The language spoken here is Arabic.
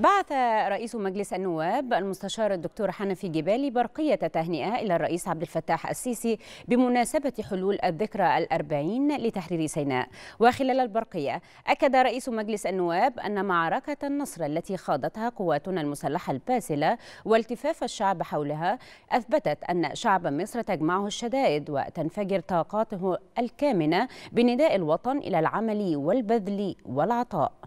بعث رئيس مجلس النواب المستشار الدكتور حنفي جبالي برقية تهنئة إلى الرئيس عبد الفتاح السيسي بمناسبة حلول الذكرى الأربعين لتحرير سيناء وخلال البرقية أكد رئيس مجلس النواب أن معركة النصر التي خاضتها قواتنا المسلحة الباسلة والتفاف الشعب حولها أثبتت أن شعب مصر تجمعه الشدائد وتنفجر طاقاته الكامنة بنداء الوطن إلى العمل والبذل والعطاء